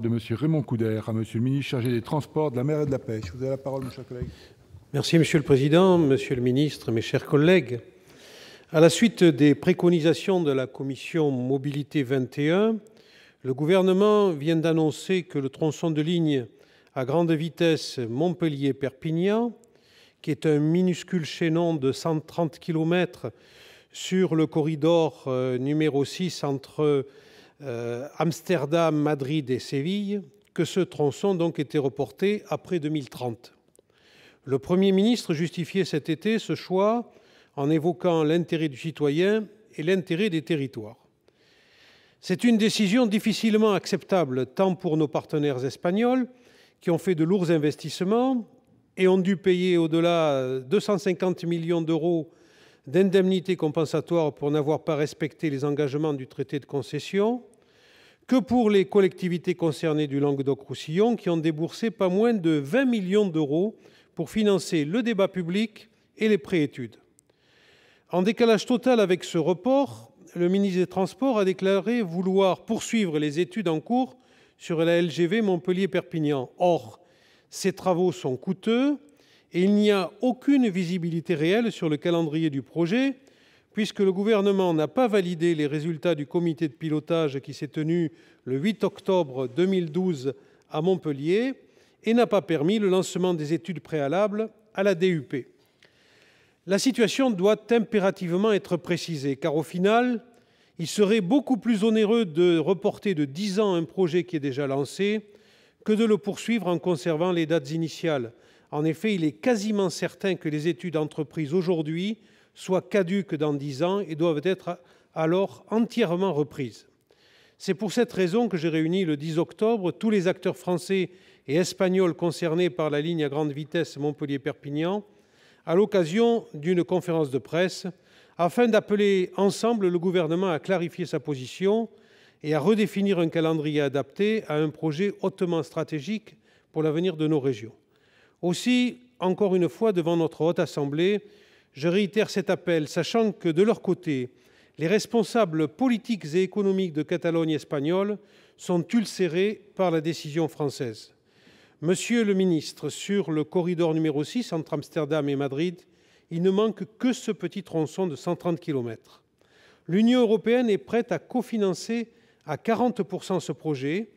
de M. Raymond Couder à M. le ministre chargé des Transports, de la mer et de la pêche. Vous avez la parole, M. collègue. Merci, Monsieur le Président, Monsieur le Ministre, mes chers collègues. À la suite des préconisations de la Commission Mobilité 21, le gouvernement vient d'annoncer que le tronçon de ligne à grande vitesse Montpellier-Perpignan, qui est un minuscule chaînon de 130 km sur le corridor euh, numéro 6 entre euh, Amsterdam, Madrid et Séville, que ce tronçon donc était reporté après 2030. Le Premier ministre justifiait cet été ce choix en évoquant l'intérêt du citoyen et l'intérêt des territoires. C'est une décision difficilement acceptable tant pour nos partenaires espagnols, qui ont fait de lourds investissements et ont dû payer au-delà 250 euh, millions d'euros d'indemnités compensatoires pour n'avoir pas respecté les engagements du traité de concession, que pour les collectivités concernées du Languedoc-Roussillon qui ont déboursé pas moins de 20 millions d'euros pour financer le débat public et les préétudes. En décalage total avec ce report, le ministre des Transports a déclaré vouloir poursuivre les études en cours sur la LGV Montpellier-Perpignan. Or, ces travaux sont coûteux et il n'y a aucune visibilité réelle sur le calendrier du projet, puisque le Gouvernement n'a pas validé les résultats du comité de pilotage qui s'est tenu le 8 octobre 2012 à Montpellier et n'a pas permis le lancement des études préalables à la DUP. La situation doit impérativement être précisée, car, au final, il serait beaucoup plus onéreux de reporter de 10 ans un projet qui est déjà lancé que de le poursuivre en conservant les dates initiales. En effet, il est quasiment certain que les études entreprises aujourd'hui Soit caduques dans dix ans et doivent être alors entièrement reprises. C'est pour cette raison que j'ai réuni, le 10 octobre, tous les acteurs français et espagnols concernés par la ligne à grande vitesse Montpellier-Perpignan à l'occasion d'une conférence de presse, afin d'appeler ensemble le Gouvernement à clarifier sa position et à redéfinir un calendrier adapté à un projet hautement stratégique pour l'avenir de nos régions. Aussi, encore une fois, devant notre Haute Assemblée, je réitère cet appel, sachant que, de leur côté, les responsables politiques et économiques de Catalogne espagnole sont ulcérés par la décision française. Monsieur le ministre, sur le corridor numéro 6 entre Amsterdam et Madrid, il ne manque que ce petit tronçon de 130 km. L'Union européenne est prête à cofinancer à 40% ce projet,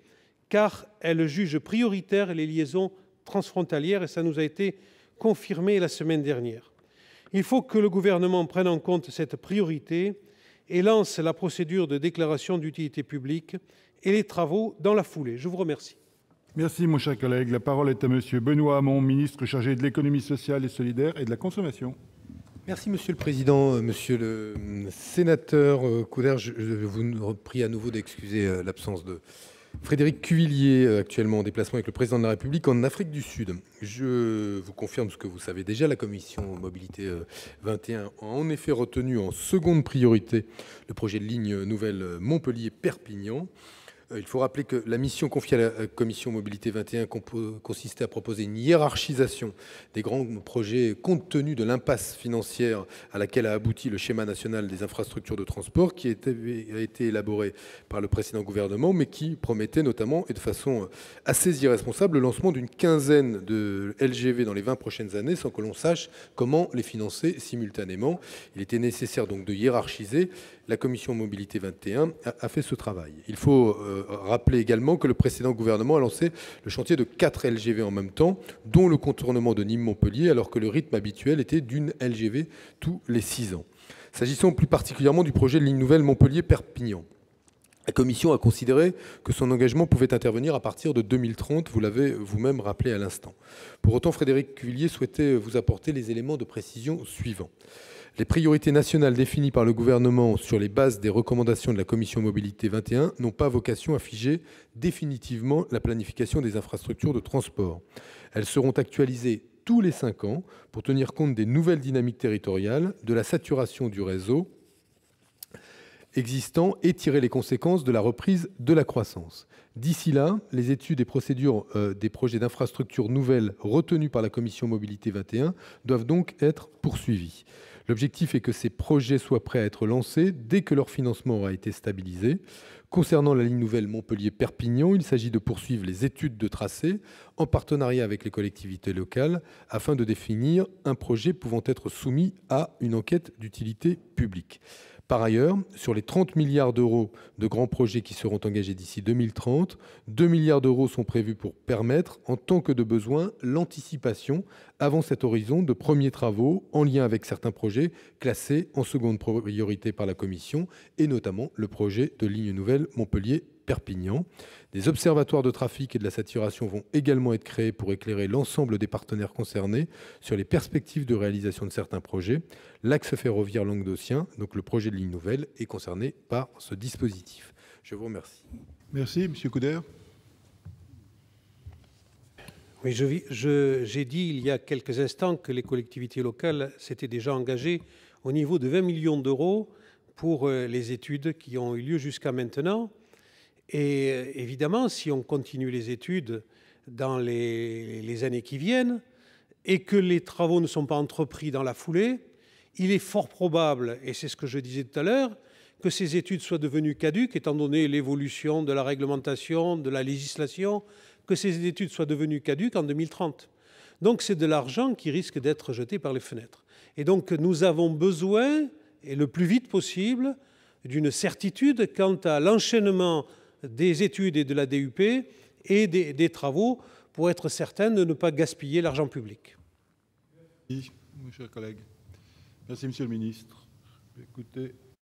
car elle juge prioritaire les liaisons transfrontalières, et ça nous a été confirmé la semaine dernière. Il faut que le gouvernement prenne en compte cette priorité et lance la procédure de déclaration d'utilité publique et les travaux dans la foulée. Je vous remercie. Merci, mon cher collègue. La parole est à Monsieur Benoît Hamon, ministre chargé de l'économie sociale et solidaire et de la consommation. Merci Monsieur le Président. Euh, monsieur le euh, sénateur euh, Couder, je vous prie à nouveau d'excuser l'absence de Frédéric Cuvillier, euh, actuellement en déplacement avec le président de la République en Afrique du Sud. Je vous confirme ce que vous savez déjà, la commission mobilité 21 euh, a en effet retenu en seconde priorité le projet de ligne nouvelle Montpellier-Perpignan. Euh, il faut rappeler que la mission confiée à la euh, commission Mobilité 21 consistait à proposer une hiérarchisation des grands projets compte tenu de l'impasse financière à laquelle a abouti le schéma national des infrastructures de transport qui a été élaboré par le précédent gouvernement mais qui promettait notamment et de façon assez irresponsable le lancement d'une quinzaine de LGV dans les 20 prochaines années sans que l'on sache comment les financer simultanément. Il était nécessaire donc de hiérarchiser la commission Mobilité 21 a, fait ce travail. Il faut euh, rappeler également que le précédent gouvernement a lancé le chantier de 4 LGV en même temps, dont le contournement de Nîmes-Montpellier, alors que le rythme habituel était d'une LGV tous les 6 ans. S'agissant plus particulièrement du projet de ligne nouvelle Montpellier-Perpignan, la Commission a considéré que son engagement pouvait intervenir à partir de 2030, vous l'avez vous-même rappelé à l'instant. Pour autant, Frédéric Cuvillier souhaitait vous apporter les éléments de précision suivants. Les priorités nationales définies par le gouvernement sur les bases des recommandations de la commission mobilité 21 n'ont pas vocation à figer définitivement la planification des infrastructures de transport. Elles seront actualisées tous les cinq ans pour tenir compte des nouvelles dynamiques territoriales, de la saturation du réseau existant et tirer les conséquences de la reprise de la croissance. D'ici là, les études et procédures euh, des projets d'infrastructures nouvelles retenus par la Commission Mobilité 21 doivent donc être poursuivies. L'objectif est que ces projets soient prêts à être lancés dès que leur financement aura été stabilisé. Concernant la ligne nouvelle Montpellier-Perpignan, il s'agit de poursuivre les études de tracé en partenariat avec les collectivités locales afin de définir un projet pouvant être soumis à une enquête d'utilité publique. Par ailleurs, sur les 30 milliards d'euros de grands projets qui seront engagés d'ici 2030, 2 milliards d'euros sont prévus pour permettre, en tant que de besoin, l'anticipation avant cet horizon de premiers travaux en lien avec certains projets classés en seconde priorité par la Commission, et notamment le projet de ligne nouvelle Montpellier Perpignan. Des observatoires de trafic et de la saturation vont également être créés pour éclairer l'ensemble des partenaires concernés sur les perspectives de réalisation de certains projets. L'axe ferroviaire languedocien, donc le projet de ligne nouvelle, est concerné par ce dispositif. Je vous remercie. Merci, Monsieur Couder. Oui, j'ai je, dit il y a quelques instants que les collectivités locales s'étaient déjà engagées au niveau de 20 millions d'euros pour euh, les études qui ont eu lieu jusqu'à maintenant. Et euh, évidemment, si on continue les études dans les, années qui viennent et que les travaux ne sont pas entrepris dans la foulée, il est fort probable, et c'est ce que je disais tout à l'heure, que ces études soient devenues caduques, étant donné l'évolution de la réglementation, de la législation, que ces études soient devenues caduques en 2030. Donc c'est de l'argent qui risque d'être jeté par les fenêtres. Et donc nous avons besoin, et le plus vite possible, d'une certitude quant à l'enchaînement des études et de la DUP et des, travaux pour être certain de ne pas gaspiller l'argent public. Merci, mon cher collègue. Merci, Monsieur le Ministre. Écoutez,